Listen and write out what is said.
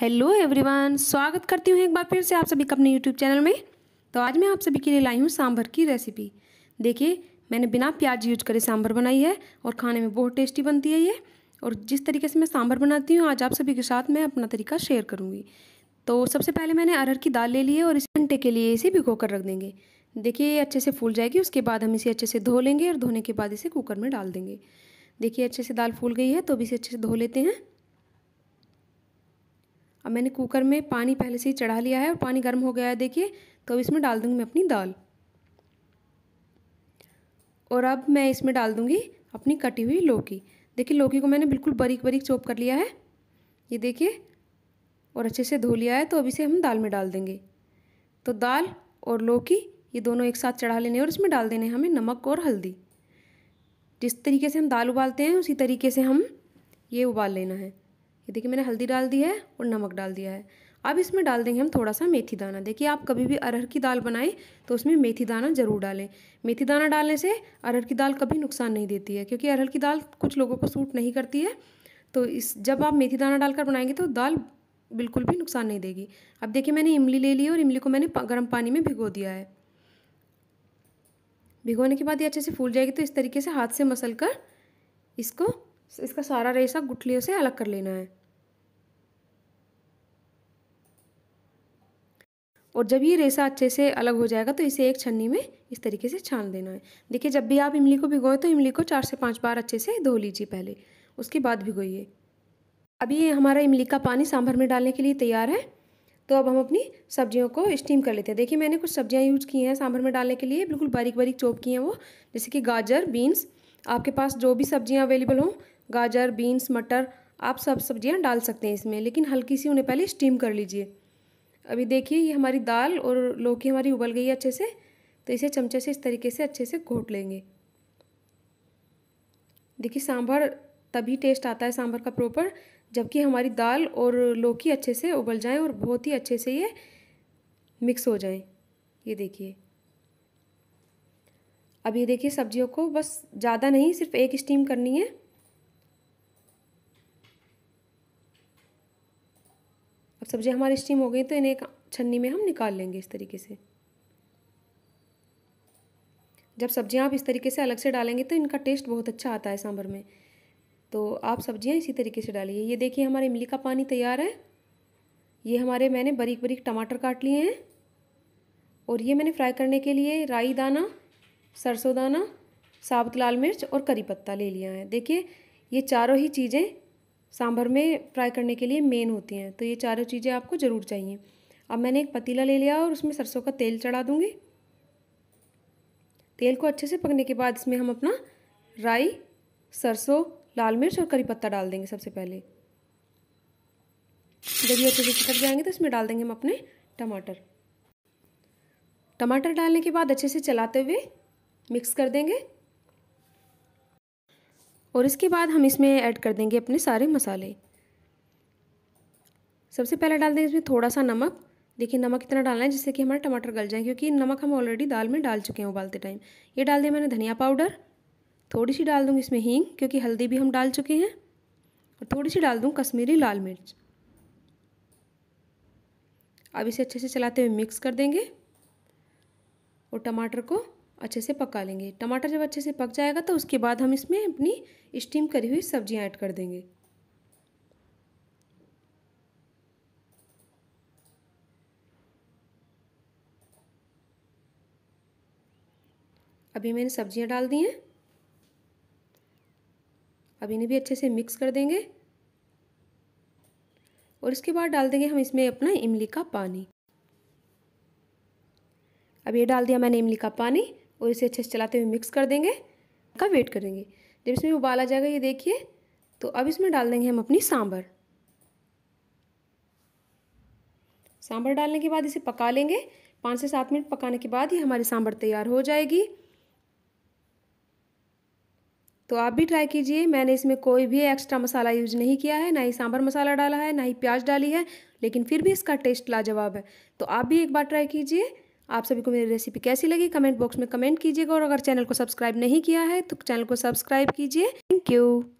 hello everyone स्वागत करती हूँ एक बार फिर से आप सभी का अपने यूट्यूब चैनल में तो आज मैं आप सभी के लिए लाई हूँ सांभर की रेसिपी देखिए मैंने बिना प्याज यूज करे सांभर बनाई है और खाने में बहुत टेस्टी बनती है ये और जिस तरीके से मैं सांभर बनाती हूँ आज आप सभी के साथ मैं अपना तरीका शेयर करूँगी तो सबसे पहले मैंने अरहर की दाल ले ली है और इस घंटे के लिए इसे भिगो कर रख देंगे देखिए ये अच्छे से फूल जाएगी उसके बाद हम इसे अच्छे से धो लेंगे और धोने के बाद इसे कुकर में डाल देंगे देखिए अच्छे से दाल फूल गई है तो अभी इसे अच्छे से धो लेते हैं अब मैंने कुकर में पानी पहले से ही चढ़ा लिया है और पानी गर्म हो गया है देखिए तो अब इसमें डाल दूँगी मैं अपनी दाल और अब मैं इसमें डाल दूँगी अपनी कटी हुई लौकी देखिए लौकी को मैंने बिल्कुल बरीक बरीक चॉप कर लिया है ये देखिए और अच्छे से धो लिया है तो अब इसे हम दाल में डाल देंगे तो दाल और लौकी ये दोनों एक साथ चढ़ा लेने और इसमें डाल देने हमें नमक और हल्दी जिस तरीके से हम दाल उबालते हैं उसी तरीके से हम ये उबाल लेना है ये देखिए मैंने हल्दी डाल दी है और नमक डाल दिया है अब इसमें डाल देंगे हम थोड़ा सा मेथी दाना देखिए आप कभी भी अरहर की दाल बनाएं तो उसमें मेथी दाना ज़रूर डालें मेथी दाना डालने से अरहर की दाल कभी नुकसान नहीं देती है क्योंकि अरहर की दाल कुछ लोगों को सूट नहीं करती है तो इस जब आप मेथी दाना डालकर बनाएंगे तो दाल बिल्कुल भी नुकसान नहीं देगी अब देखिए मैंने इमली ले ली है और इमली को मैंने गर्म पानी में भिगो दिया है भिगोने के बाद ये अच्छे से फूल जाएगी तो इस तरीके से हाथ से मसल कर इसको इसका सारा रेशा गुठलियों से अलग कर लेना है और जब ये रेसा अच्छे से अलग हो जाएगा तो इसे एक छन्नी में इस तरीके से छान देना है देखिए जब भी आप इमली को भिगोएं तो इमली को चार से पाँच बार अच्छे से धो लीजिए पहले उसके बाद भिगोइए अभी हमारा इमली का पानी सांभर में डालने के लिए तैयार है तो अब हम अपनी सब्जियों को स्टीम कर लेते हैं देखिए मैंने कुछ सब्जियाँ यूज की हैं सांभर में डालने के लिए बिल्कुल बारीक बारीक चोप की हैं वो जैसे कि गाजर बीन्स आपके पास जो भी सब्जियाँ अवेलेबल हों गाजर बीन्स मटर आप सब सब्ज़ियाँ डाल सकते हैं इसमें लेकिन हल्की सी उन्हें पहले स्टीम कर लीजिए अभी देखिए ये हमारी दाल और लौकी हमारी उबल गई है अच्छे से तो इसे चमचे से इस तरीके से अच्छे से घोट लेंगे देखिए सांभर तभी टेस्ट आता है सांभर का प्रॉपर जबकि हमारी दाल और लौकी अच्छे से उबल जाएं और बहुत ही अच्छे से ये मिक्स हो जाएं ये देखिए अब ये देखिए सब्जियों को बस ज़्यादा नहीं सिर्फ एक स्टीम करनी है सब्जी हमारी स्टीम हो गई तो इन्हें एक छन्नी में हम निकाल लेंगे इस तरीके से जब सब्जियां आप इस तरीके से अलग से डालेंगे तो इनका टेस्ट बहुत अच्छा आता है सांभर में तो आप सब्जियां इसी तरीके से डालिए ये देखिए हमारे इमली का पानी तैयार है ये हमारे मैंने बरीक बारीक टमाटर काट लिए हैं और ये मैंने फ्राई करने के लिए राई दाना सरसों दाना साबुत लाल मिर्च और करी पत्ता ले लिया है देखिए ये चारों ही चीज़ें सांभर में फ्राई करने के लिए मेन होती हैं तो ये चारों चीज़ें आपको ज़रूर चाहिए अब मैंने एक पतीला ले लिया और उसमें सरसों का तेल चढ़ा दूँगी तेल को अच्छे से पकने के बाद इसमें हम अपना राई सरसों लाल मिर्च और करी पत्ता डाल देंगे सबसे पहले जब ये अच्छे से चिपक जाएंगे तो इसमें डाल देंगे हम अपने टमाटर टमाटर डालने के बाद अच्छे से चलाते हुए मिक्स कर देंगे और इसके बाद हम इसमें ऐड कर देंगे अपने सारे मसाले सबसे पहले डाल देंगे इसमें थोड़ा सा नमक देखिए नमक इतना डालना है जिससे कि हमारे टमाटर गल जाए क्योंकि नमक हम ऑलरेडी दाल में डाल चुके हैं उबालते टाइम ये डाल दिया मैंने धनिया पाउडर थोड़ी सी डाल दूँगी इसमें हींग क्योंकि हल्दी भी हम डाल चुके हैं और थोड़ी सी डाल दूँ कश्मीरी लाल मिर्च अब इसे अच्छे से चलाते हुए मिक्स कर देंगे और टमाटर को अच्छे से पका लेंगे टमाटर जब अच्छे से पक जाएगा तो उसके बाद हम इसमें अपनी स्टीम करी हुई सब्जियां ऐड कर देंगे अभी मैंने सब्जियां डाल दी हैं अब इन्हें भी अच्छे से मिक्स कर देंगे और इसके बाद डाल देंगे हम इसमें अपना इमली का पानी अब ये डाल दिया मैंने इमली का पानी और इसे अच्छे से चलाते हुए मिक्स कर देंगे का वेट करेंगे जब इसमें उबाल आ जाएगा ये देखिए तो अब इसमें डाल देंगे हम अपनी सांभर सांभर डालने के बाद इसे पका लेंगे पाँच से सात मिनट पकाने के बाद ही हमारी सांभर तैयार हो जाएगी तो आप भी ट्राई कीजिए मैंने इसमें कोई भी एक्स्ट्रा मसाला यूज नहीं किया है ना ही सांभर मसाला डाला है ना ही प्याज डाली है लेकिन फिर भी इसका टेस्ट लाजवाब है तो आप भी एक बार ट्राई कीजिए आप सभी को मेरी रेसिपी कैसी लगी कमेंट बॉक्स में कमेंट कीजिएगा और अगर चैनल को सब्सक्राइब नहीं किया है तो चैनल को सब्सक्राइब कीजिए थैंक यू